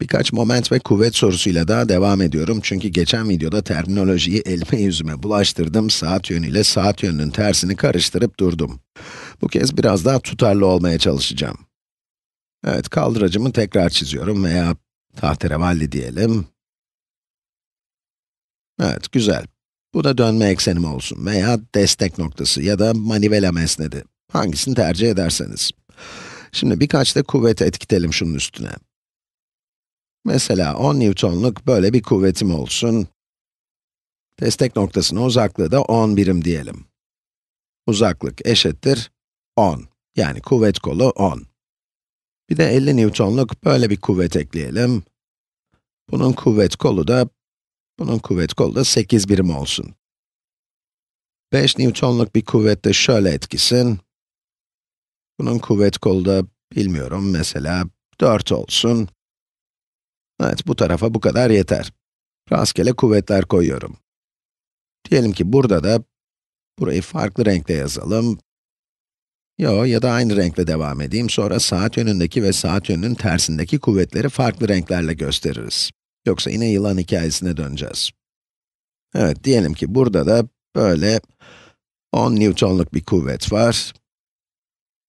Birkaç moment ve kuvvet sorusuyla daha devam ediyorum çünkü geçen videoda terminolojiyi elime yüzüme bulaştırdım, saat yönüyle saat yönünün tersini karıştırıp durdum. Bu kez biraz daha tutarlı olmaya çalışacağım. Evet, kaldıracımı tekrar çiziyorum veya tahterevalli diyelim. Evet, güzel. Bu da dönme eksenim olsun veya destek noktası ya da manivela mesnedi. Hangisini tercih ederseniz. Şimdi birkaç da kuvvet etkileyelim şunun üstüne. Mesela 10 Newton'luk böyle bir kuvvetim olsun. Destek noktasının uzaklığı da 10 birim diyelim. Uzaklık eşittir 10. Yani kuvvet kolu 10. Bir de 50 Newton'luk böyle bir kuvvet ekleyelim. Bunun kuvvet kolu da, bunun kuvvet kolu da 8 birim olsun. 5 Newton'luk bir kuvvet de şöyle etkisin. Bunun kuvvet kolu da, bilmiyorum, mesela 4 olsun. Evet, bu tarafa bu kadar yeter. Rastgele kuvvetler koyuyorum. Diyelim ki burada da, burayı farklı renkte yazalım. Yo, ya da aynı renkle devam edeyim, sonra saat yönündeki ve saat yönünün tersindeki kuvvetleri farklı renklerle gösteririz. Yoksa yine yılan hikayesine döneceğiz. Evet, diyelim ki burada da böyle 10 Newton'luk bir kuvvet var.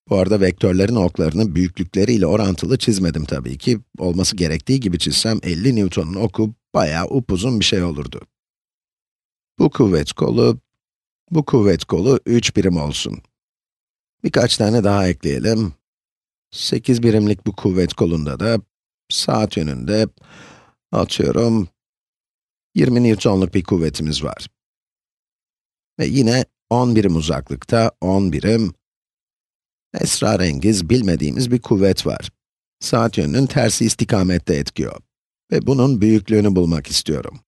Bu arada vektörlerin oklarını büyüklükleriyle orantılı çizmedim tabii ki. Olması gerektiği gibi çizsem 50 Newton'un oku bayağı upuzun bir şey olurdu. Bu kuvvet kolu, bu kuvvet kolu 3 birim olsun. Birkaç tane daha ekleyelim. 8 birimlik bu kuvvet kolunda da saat yönünde atıyorum 20 Newton'luk bir kuvvetimiz var. Ve yine 10 birim uzaklıkta 10 birim, esrarengiz, bilmediğimiz bir kuvvet var. Saat yönünün tersi istikamette etkiyor. Ve bunun büyüklüğünü bulmak istiyorum.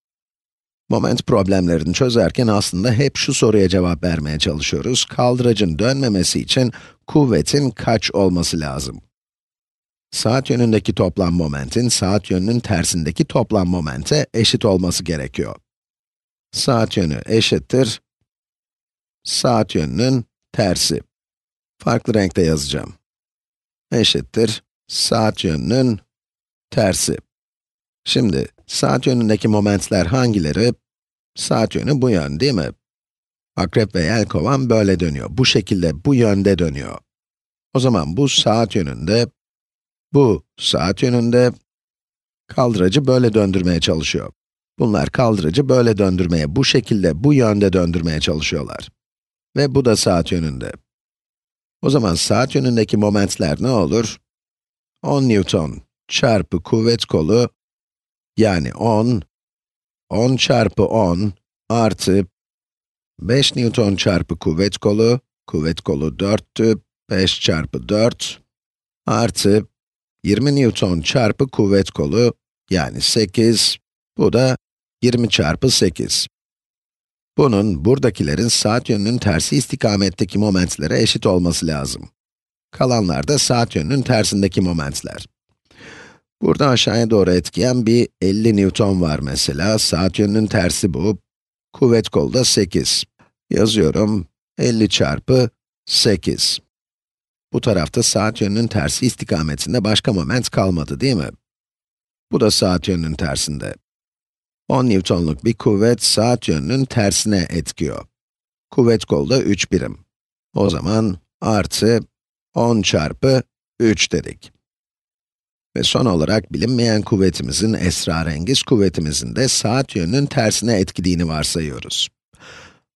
Moment problemlerini çözerken aslında hep şu soruya cevap vermeye çalışıyoruz. Kaldıracın dönmemesi için kuvvetin kaç olması lazım? Saat yönündeki toplam momentin, saat yönünün tersindeki toplam momente eşit olması gerekiyor. Saat yönü eşittir, saat yönünün tersi farklı renkte yazacağım. Eşittir saat yönünün tersi. Şimdi saat yönündeki momentler hangileri? Saat yönü bu yön değil mi? Akrep ve kovan böyle dönüyor. Bu şekilde, bu yönde dönüyor. O zaman bu saat yönünde, bu saat yönünde, kaldırıcı böyle döndürmeye çalışıyor. Bunlar kaldırıcı böyle döndürmeye, bu şekilde, bu yönde döndürmeye çalışıyorlar. Ve bu da saat yönünde. O zaman saat yönündeki momentler ne olur? 10 newton çarpı kuvvet kolu, yani 10, 10 çarpı 10 artı 5 newton çarpı kuvvet kolu, kuvvet kolu 4'tü, 5 çarpı 4 artı 20 newton çarpı kuvvet kolu, yani 8, bu da 20 çarpı 8. Bunun, buradakilerin saat yönünün tersi istikametteki momentlere eşit olması lazım. Kalanlar da saat yönünün tersindeki momentler. Burada aşağıya doğru etkiyen bir 50 newton var mesela. Saat yönünün tersi bu. Kuvvet kolu da 8. Yazıyorum 50 çarpı 8. Bu tarafta saat yönünün tersi istikametinde başka moment kalmadı değil mi? Bu da saat yönünün tersinde. 10 Newtonluk bir kuvvet saat yönünün tersine etkiyor. Kuvvet kolda 3 birim. O zaman artı 10 çarpı 3 dedik. Ve son olarak bilinmeyen kuvvetimizin, esrarengiz kuvvetimizin de saat yönünün tersine etkiliğini varsayıyoruz.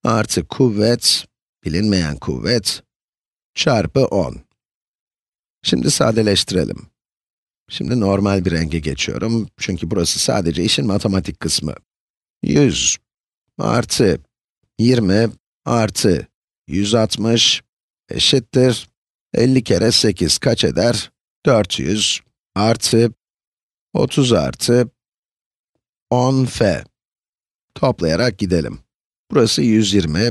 Artı kuvvet, bilinmeyen kuvvet, çarpı 10. Şimdi sadeleştirelim. Şimdi normal bir renge geçiyorum. Çünkü burası sadece işin matematik kısmı. 100 artı 20 artı 160 eşittir 50 kere 8 kaç eder? 400 artı 30 artı 10f. Toplayarak gidelim. Burası 120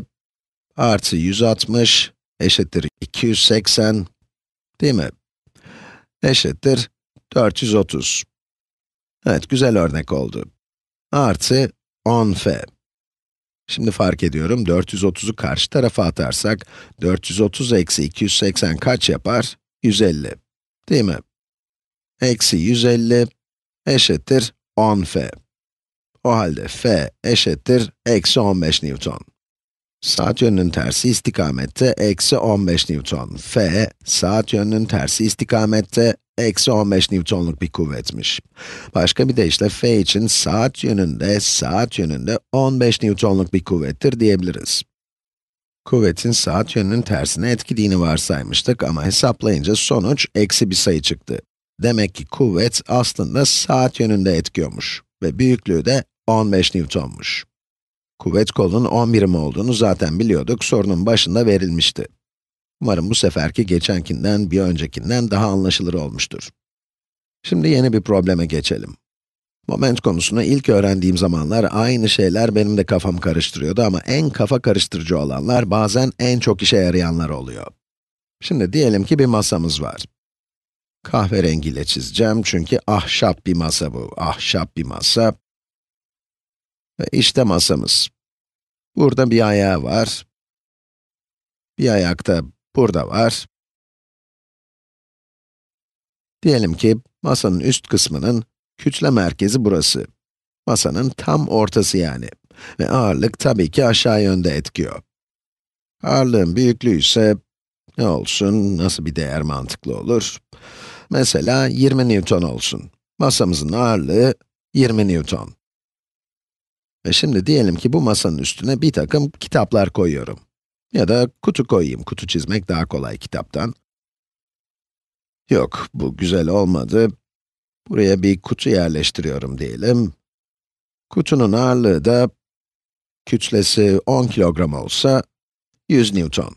artı 160 eşittir 280 değil mi? Eşittir 430. Evet, güzel örnek oldu. Artı 10f. Şimdi fark ediyorum, 430'u karşı tarafa atarsak, 430 eksi 280 kaç yapar? 150. Değil mi? Eksi 150 eşittir 10f. O halde f eşittir eksi 15 newton. Saat yönünün tersi istikamette eksi 15 newton. f saat yönünün tersi istikamette eksi 15 Newton'luk bir kuvvetmiş. Başka bir deyişle f için saat yönünde, saat yönünde 15 Newton'luk bir kuvvettir diyebiliriz. Kuvvetin saat yönünün tersine etkiliğini varsaymıştık ama hesaplayınca sonuç eksi bir sayı çıktı. Demek ki kuvvet aslında saat yönünde etkiyormuş ve büyüklüğü de 15 Newton'muş. Kuvvet kolunun 10 birim olduğunu zaten biliyorduk, sorunun başında verilmişti. Umarım bu seferki geçenkinden, bir öncekinden daha anlaşılır olmuştur. Şimdi yeni bir probleme geçelim. Moment konusunu ilk öğrendiğim zamanlar aynı şeyler benim de kafam karıştırıyordu ama en kafa karıştırıcı olanlar bazen en çok işe yarayanlar oluyor. Şimdi diyelim ki bir masamız var. Kahverengiyle çizeceğim çünkü ahşap bir masa bu, ahşap bir masa. Ve işte masamız. Burada bir ayağı var. Bir ayakta burada var. Diyelim ki masanın üst kısmının kütle merkezi burası. Masanın tam ortası yani. Ve ağırlık tabii ki aşağı yönde etkiyor. Ağırlığın büyüklüğü ise ne olsun, nasıl bir değer mantıklı olur? Mesela 20 Newton olsun. Masamızın ağırlığı 20 Newton. Ve şimdi diyelim ki bu masanın üstüne bir takım kitaplar koyuyorum. Ya da kutu koyayım, kutu çizmek daha kolay kitaptan. Yok, bu güzel olmadı. Buraya bir kutu yerleştiriyorum diyelim. Kutunun ağırlığı da kütlesi 10 kilogram olsa 100 newton.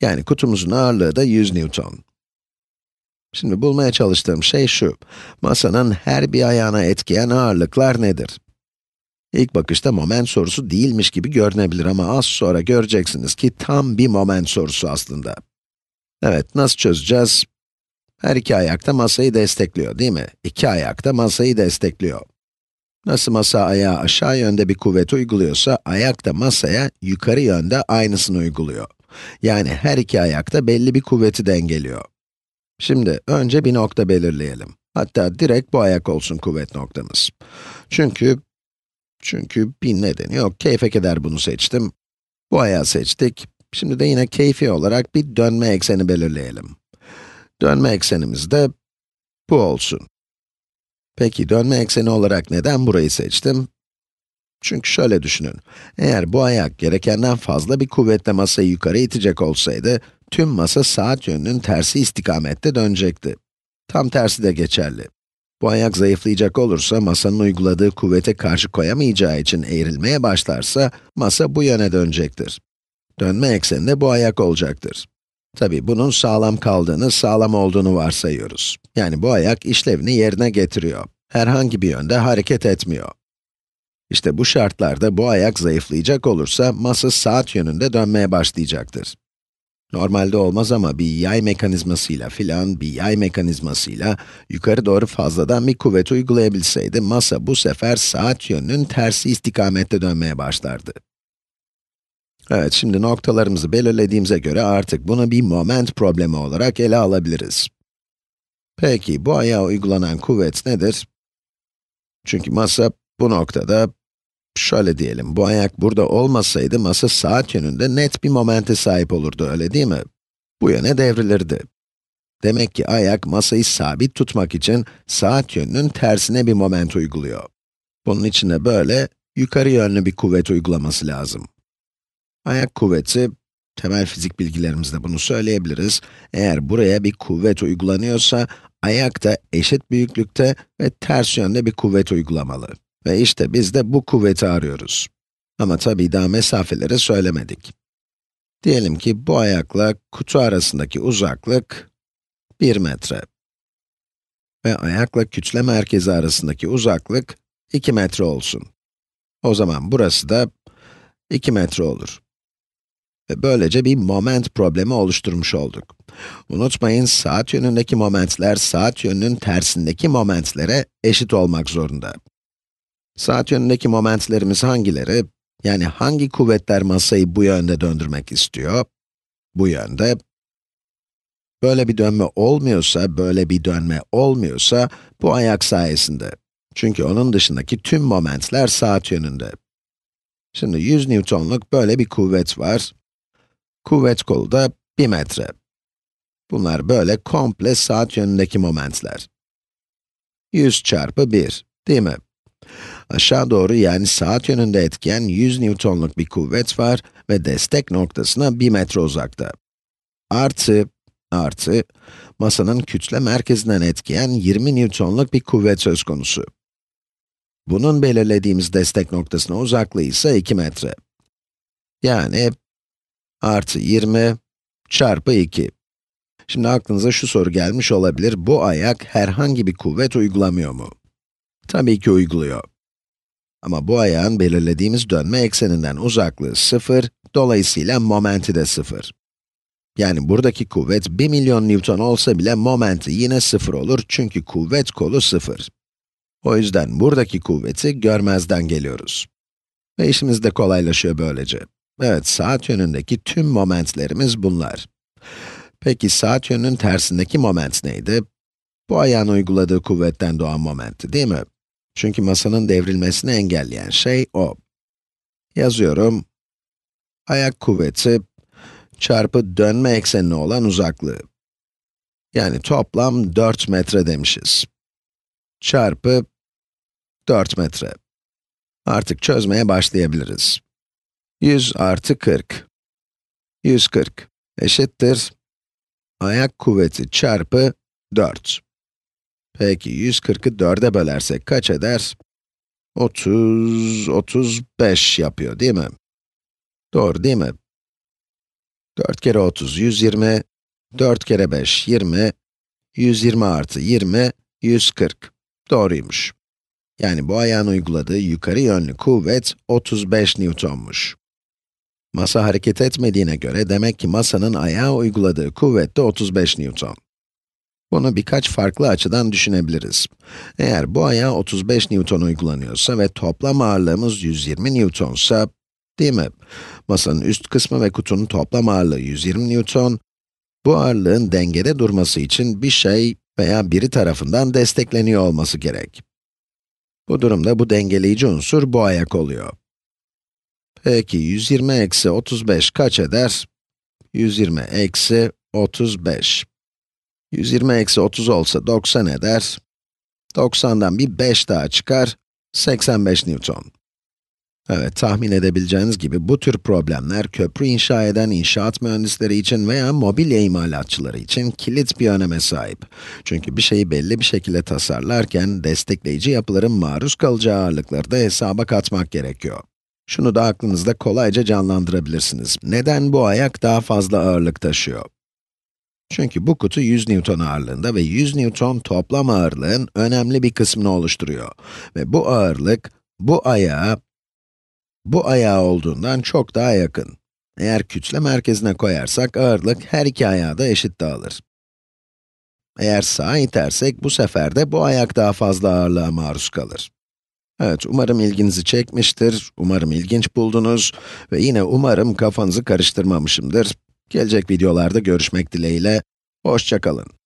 Yani kutumuzun ağırlığı da 100 newton. Şimdi bulmaya çalıştığım şey şu, masanın her bir ayağına etkiyen ağırlıklar nedir? İlk bakışta moment sorusu değilmiş gibi görünebilir ama az sonra göreceksiniz ki tam bir moment sorusu aslında. Evet, nasıl çözeceğiz? Her iki ayak da masayı destekliyor değil mi? İki ayak da masayı destekliyor. Nasıl masa ayağa aşağı yönde bir kuvvet uyguluyorsa, ayak da masaya yukarı yönde aynısını uyguluyor. Yani her iki ayak da belli bir kuvveti dengeliyor. Şimdi önce bir nokta belirleyelim. Hatta direkt bu ayak olsun kuvvet noktamız. Çünkü çünkü bir nedeni yok, keyfe keder bunu seçtim. Bu ayağı seçtik. Şimdi de yine keyfi olarak bir dönme ekseni belirleyelim. Dönme eksenimiz de bu olsun. Peki dönme ekseni olarak neden burayı seçtim? Çünkü şöyle düşünün, eğer bu ayak gerekenden fazla bir kuvvetle masayı yukarı itecek olsaydı, tüm masa saat yönünün tersi istikamette dönecekti. Tam tersi de geçerli. Bu ayak zayıflayacak olursa, masanın uyguladığı kuvvete karşı koyamayacağı için eğrilmeye başlarsa, masa bu yöne dönecektir. Dönme ekseninde bu ayak olacaktır. Tabi bunun sağlam kaldığını, sağlam olduğunu varsayıyoruz. Yani bu ayak işlevini yerine getiriyor. Herhangi bir yönde hareket etmiyor. İşte bu şartlarda bu ayak zayıflayacak olursa, masa saat yönünde dönmeye başlayacaktır. Normalde olmaz ama bir yay mekanizmasıyla filan, bir yay mekanizmasıyla yukarı doğru fazladan bir kuvvet uygulayabilseydi, masa bu sefer saat yönünün tersi istikamette dönmeye başlardı. Evet, şimdi noktalarımızı belirlediğimize göre artık bunu bir moment problemi olarak ele alabiliriz. Peki, bu ayağa uygulanan kuvvet nedir? Çünkü masa bu noktada şöyle diyelim, bu ayak burada olmasaydı masa saat yönünde net bir momente sahip olurdu, öyle değil mi? Bu yöne devrilirdi. Demek ki ayak masayı sabit tutmak için saat yönünün tersine bir moment uyguluyor. Bunun için de böyle yukarı yönlü bir kuvvet uygulaması lazım. Ayak kuvveti, temel fizik bilgilerimizde bunu söyleyebiliriz. Eğer buraya bir kuvvet uygulanıyorsa, ayak da eşit büyüklükte ve ters yönde bir kuvvet uygulamalı. Ve işte biz de bu kuvveti arıyoruz. Ama tabii daha mesafeleri söylemedik. Diyelim ki bu ayakla kutu arasındaki uzaklık 1 metre. Ve ayakla kütle merkezi arasındaki uzaklık 2 metre olsun. O zaman burası da 2 metre olur. Ve böylece bir moment problemi oluşturmuş olduk. Unutmayın, saat yönündeki momentler, saat yönünün tersindeki momentlere eşit olmak zorunda. Saat yönündeki momentlerimiz hangileri? Yani hangi kuvvetler masayı bu yönde döndürmek istiyor? Bu yönde. Böyle bir dönme olmuyorsa, böyle bir dönme olmuyorsa, bu ayak sayesinde. Çünkü onun dışındaki tüm momentler saat yönünde. Şimdi 100 Newton'luk böyle bir kuvvet var. Kuvvet kolu da 1 metre. Bunlar böyle komple saat yönündeki momentler. 100 çarpı 1, değil mi? Aşağı doğru yani saat yönünde etken 100 Newton'luk bir kuvvet var ve destek noktasına 1 metre uzakta. Artı, artı, masanın kütle merkezinden etkiyen 20 Newton'luk bir kuvvet söz konusu. Bunun belirlediğimiz destek noktasına uzaklığı ise 2 metre. Yani, artı 20 çarpı 2. Şimdi aklınıza şu soru gelmiş olabilir, bu ayak herhangi bir kuvvet uygulamıyor mu? Tabii ki uyguluyor. Ama bu ayağın belirlediğimiz dönme ekseninden uzaklığı 0, dolayısıyla momenti de 0. Yani buradaki kuvvet 1 milyon newton olsa bile momenti yine 0 olur çünkü kuvvet kolu 0. O yüzden buradaki kuvveti görmezden geliyoruz. Ve işimiz de kolaylaşıyor böylece. Evet, saat yönündeki tüm momentlerimiz bunlar. Peki saat yönünün tersindeki moment neydi? Bu ayağın uyguladığı kuvvetten doğan momentti değil mi? Çünkü masanın devrilmesini engelleyen şey o. Yazıyorum. Ayak kuvveti çarpı dönme eksenine olan uzaklığı. Yani toplam 4 metre demişiz. Çarpı 4 metre. Artık çözmeye başlayabiliriz. 100 artı 40. 140 eşittir ayak kuvveti çarpı 4. Peki 140'ı 4'e bölersek kaç eder? 30, 35 yapıyor değil mi? Doğru değil mi? 4 kere 30, 120. 4 kere 5, 20. 120 artı 20, 140. Doğruymuş. Yani bu ayağın uyguladığı yukarı yönlü kuvvet 35 Newton'muş. Masa hareket etmediğine göre demek ki masanın ayağa uyguladığı kuvvet de 35 Newton. Bunu birkaç farklı açıdan düşünebiliriz. Eğer bu aya 35 Newton uygulanıyorsa ve toplam ağırlığımız 120 Newton'sa, değil mi? Masanın üst kısmı ve kutunun toplam ağırlığı 120 Newton. Bu ağırlığın dengede durması için bir şey veya biri tarafından destekleniyor olması gerek. Bu durumda bu dengeleyici unsur bu ayak oluyor. Peki 120 eksi 35 kaç eder? 120 eksi 35. 120 eksi 30 olsa 90 eder. 90'dan bir 5 daha çıkar, 85 Newton. Evet, tahmin edebileceğiniz gibi bu tür problemler köprü inşa eden inşaat mühendisleri için veya mobilya imalatçıları için kilit bir öneme sahip. Çünkü bir şeyi belli bir şekilde tasarlarken destekleyici yapıların maruz kalacağı ağırlıkları da hesaba katmak gerekiyor. Şunu da aklınızda kolayca canlandırabilirsiniz. Neden bu ayak daha fazla ağırlık taşıyor? Çünkü bu kutu 100 Newton ağırlığında ve 100 Newton toplam ağırlığın önemli bir kısmını oluşturuyor. Ve bu ağırlık, bu ayağa, bu ayağa olduğundan çok daha yakın. Eğer kütle merkezine koyarsak ağırlık her iki ayağa da eşit dağılır. Eğer sağa itersek bu sefer de bu ayak daha fazla ağırlığa maruz kalır. Evet, umarım ilginizi çekmiştir, umarım ilginç buldunuz ve yine umarım kafanızı karıştırmamışımdır. Gelecek videolarda görüşmek dileğiyle, hoşçakalın.